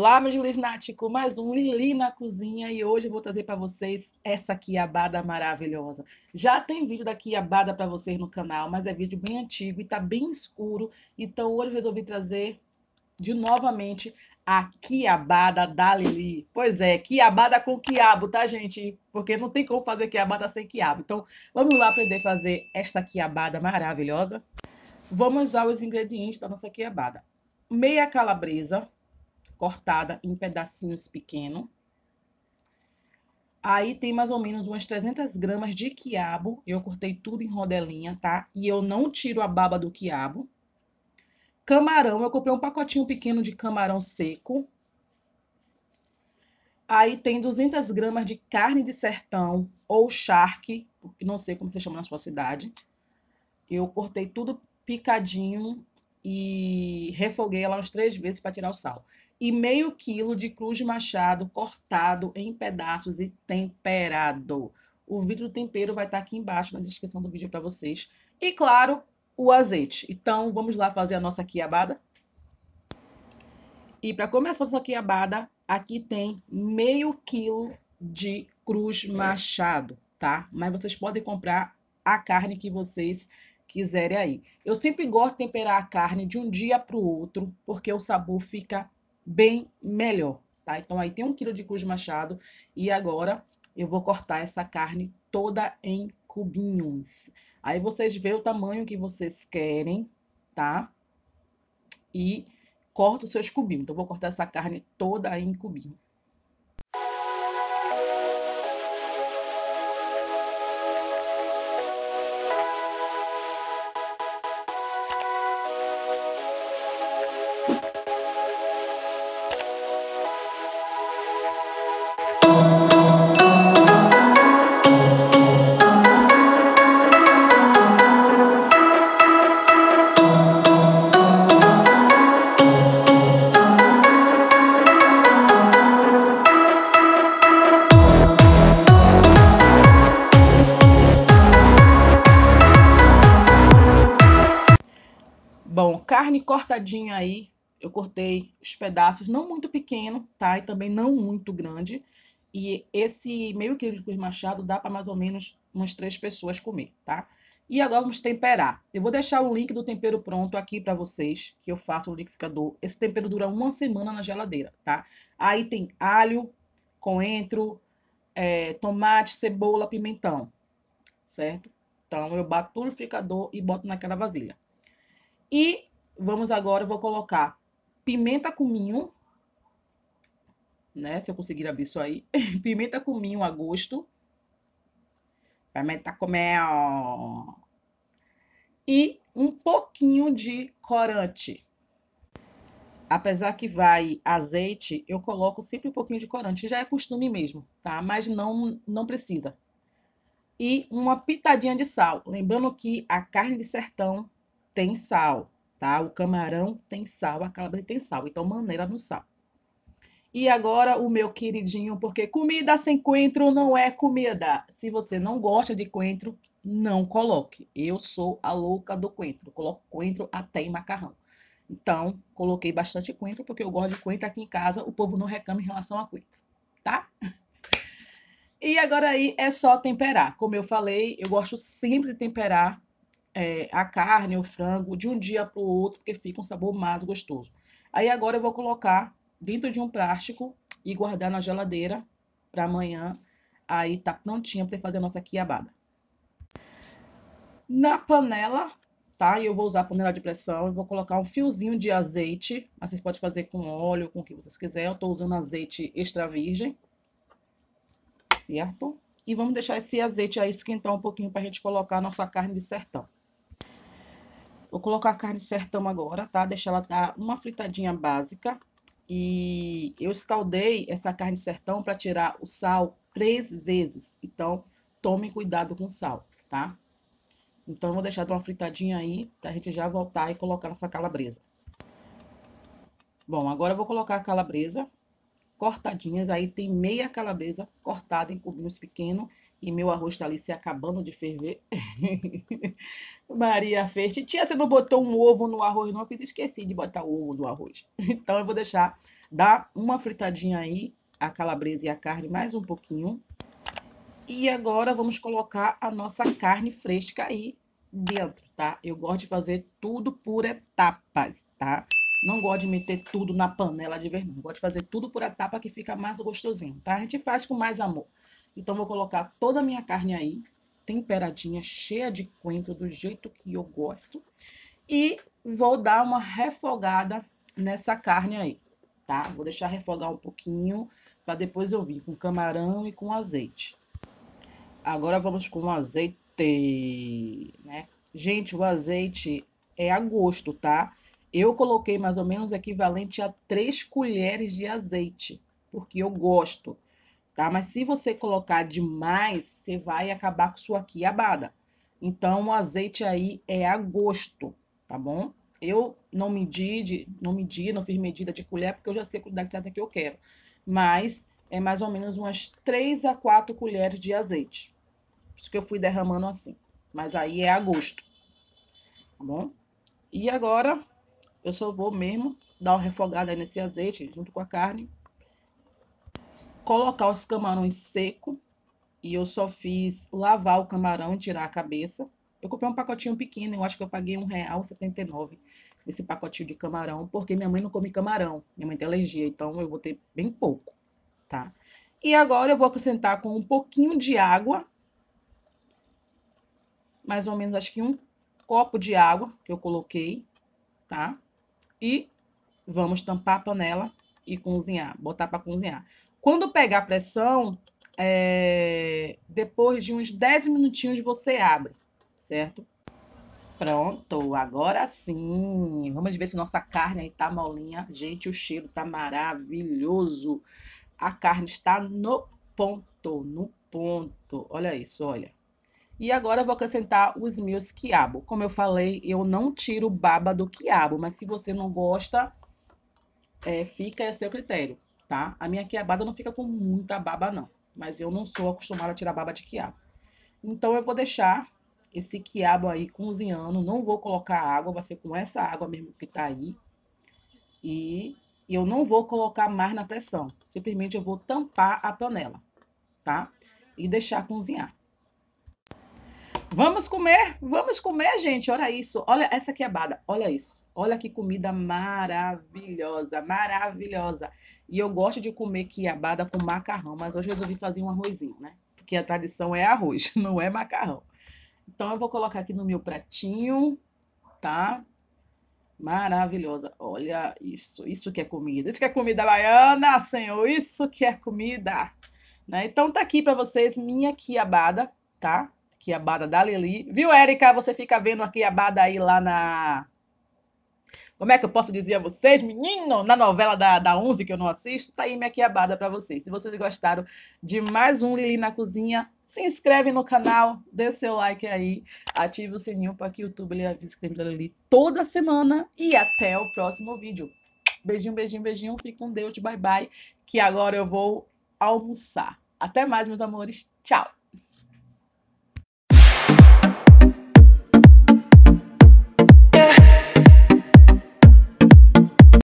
Olá, meus lisnáticos, mais um Lili na cozinha e hoje eu vou trazer para vocês essa quiabada maravilhosa. Já tem vídeo da quiabada para vocês no canal, mas é vídeo bem antigo e está bem escuro, então hoje eu resolvi trazer de novamente a quiabada da Lili. Pois é, quiabada com quiabo, tá, gente? Porque não tem como fazer quiabada sem quiabo. Então, vamos lá aprender a fazer esta quiabada maravilhosa. Vamos usar os ingredientes da nossa quiabada. Meia calabresa, cortada em pedacinhos pequenos. Aí tem mais ou menos umas 300 gramas de quiabo. Eu cortei tudo em rodelinha, tá? E eu não tiro a baba do quiabo. Camarão, eu comprei um pacotinho pequeno de camarão seco. Aí tem 200 gramas de carne de sertão ou charque, não sei como você chama na sua cidade. Eu cortei tudo picadinho e refoguei ela umas três vezes para tirar o sal. E meio quilo de cruz de machado cortado em pedaços e temperado. O vídeo do tempero vai estar tá aqui embaixo na descrição do vídeo para vocês. E claro, o azeite. Então vamos lá fazer a nossa quiabada. E para começar a sua quiabada, aqui tem meio quilo de cruz machado, tá? Mas vocês podem comprar a carne que vocês quiserem aí. Eu sempre gosto de temperar a carne de um dia para o outro, porque o sabor fica bem melhor, tá? Então aí tem um quilo de cuscuz machado e agora eu vou cortar essa carne toda em cubinhos. Aí vocês vê o tamanho que vocês querem, tá? E corta os seus cubinhos. Então vou cortar essa carne toda em cubinho. Bom, carne cortadinha aí, eu cortei os pedaços, não muito pequeno, tá? E também não muito grande. E esse meio quilo de cruz machado dá para mais ou menos umas três pessoas comer, tá? E agora vamos temperar. Eu vou deixar o link do tempero pronto aqui para vocês, que eu faço no liquidificador. Esse tempero dura uma semana na geladeira, tá? Aí tem alho, coentro, é, tomate, cebola, pimentão, certo? Então eu bato no liquidificador e boto naquela vasilha. E vamos agora, vou colocar pimenta com né? Se eu conseguir abrir isso aí. pimenta com a gosto. Pimenta comer. E um pouquinho de corante. Apesar que vai azeite, eu coloco sempre um pouquinho de corante. Já é costume mesmo, tá? Mas não, não precisa. E uma pitadinha de sal. Lembrando que a carne de sertão tem sal, tá? O camarão tem sal, a calabresa tem sal, então maneira no sal. E agora o meu queridinho, porque comida sem coentro não é comida. Se você não gosta de coentro, não coloque. Eu sou a louca do coentro. Coloco coentro até em macarrão. Então, coloquei bastante coentro, porque eu gosto de coentro aqui em casa. O povo não reclama em relação a coentro, tá? E agora aí é só temperar. Como eu falei, eu gosto sempre de temperar é, a carne, o frango, de um dia para o outro, porque fica um sabor mais gostoso. Aí agora eu vou colocar dentro de um plástico e guardar na geladeira para amanhã. Aí tá prontinha para fazer a nossa quiabada. Na panela, tá? Eu vou usar a panela de pressão, eu vou colocar um fiozinho de azeite, mas vocês podem fazer com óleo, com o que vocês quiserem. Eu tô usando azeite extra virgem, certo? E vamos deixar esse azeite aí esquentar um pouquinho para a gente colocar a nossa carne de sertão. Vou colocar a carne de sertão agora, tá? Deixar ela dar uma fritadinha básica. E eu escaldei essa carne de sertão para tirar o sal três vezes. Então, tome cuidado com o sal, tá? Então, eu vou deixar dar uma fritadinha aí para a gente já voltar e colocar nossa calabresa. Bom, agora eu vou colocar a calabresa cortadinhas. Aí tem meia calabresa cortada em cubinhos pequenos e meu arroz está ali se acabando de ferver. Maria fez. Tia, você não botou um ovo no arroz, não? Eu fiz, esqueci de botar o ovo no arroz. Então eu vou deixar dar uma fritadinha aí, a calabresa e a carne mais um pouquinho. E agora vamos colocar a nossa carne fresca aí dentro, tá? Eu gosto de fazer tudo por etapas, tá? Não gosto de meter tudo na panela de verdade. Gosto de fazer tudo por etapa que fica mais gostosinho, tá? A gente faz com mais amor. Então vou colocar toda a minha carne aí, temperadinha, cheia de coentro, do jeito que eu gosto. E vou dar uma refogada nessa carne aí, tá? Vou deixar refogar um pouquinho para depois eu vir com camarão e com azeite. Agora vamos com o azeite, né? Gente, o azeite é a gosto, tá? Eu coloquei mais ou menos equivalente a 3 colheres de azeite, porque eu gosto tá? Mas se você colocar demais, você vai acabar com sua quiabada. Então, o azeite aí é a gosto, tá bom? Eu não medi, não medi, não fiz medida de colher, porque eu já sei a quantidade certa que eu quero. Mas é mais ou menos umas 3 a 4 colheres de azeite. Por isso que eu fui derramando assim. Mas aí é a gosto. Tá bom? E agora, eu só vou mesmo dar uma refogada nesse azeite, junto com a carne, colocar os camarões seco e eu só fiz lavar o camarão, e tirar a cabeça. Eu comprei um pacotinho pequeno, eu acho que eu paguei R$1,79 esse pacotinho de camarão, porque minha mãe não come camarão, minha mãe tem alergia, então eu botei bem pouco, tá? E agora eu vou acrescentar com um pouquinho de água, mais ou menos acho que um copo de água que eu coloquei, tá? E vamos tampar a panela e cozinhar, botar para cozinhar. Quando pegar pressão, é, depois de uns 10 minutinhos você abre, certo? Pronto, agora sim. Vamos ver se nossa carne aí tá molinha. Gente, o cheiro tá maravilhoso. A carne está no ponto, no ponto. Olha isso, olha. E agora eu vou acrescentar os meus quiabo. Como eu falei, eu não tiro baba do quiabo, mas se você não gosta, é, fica a seu critério tá? A minha quiabada não fica com muita baba, não. Mas eu não sou acostumada a tirar baba de quiabo. Então, eu vou deixar esse quiabo aí cozinhando. Não vou colocar água, vai ser com essa água mesmo que tá aí. E eu não vou colocar mais na pressão. Simplesmente eu vou tampar a panela, tá? E deixar cozinhar. Vamos comer, vamos comer, gente. Olha isso, olha essa quebrada, olha isso. Olha que comida maravilhosa, maravilhosa. E eu gosto de comer quiabada com macarrão, mas hoje eu resolvi fazer um arrozinho, né? Porque a tradição é arroz, não é macarrão. Então eu vou colocar aqui no meu pratinho, tá? Maravilhosa. Olha isso, isso que é comida. Isso que é comida baiana, senhor. Isso que é comida. Né? Então tá aqui para vocês minha quiabada, tá? que a Bada da Lili. Viu, Érica? Você fica vendo aqui a Bada aí lá na. Como é que eu posso dizer a vocês, menino? Na novela da, da 11 que eu não assisto, tá aí minha quiabada para vocês. Se vocês gostaram de mais um Lili na Cozinha, se inscreve no canal, dê seu like aí, ative o sininho para que o YouTube lhe avise que tem da Lili toda semana. E até o próximo vídeo. Beijinho, beijinho, beijinho. Fique com Deus. Bye, bye. Que agora eu vou almoçar. Até mais, meus amores. Tchau.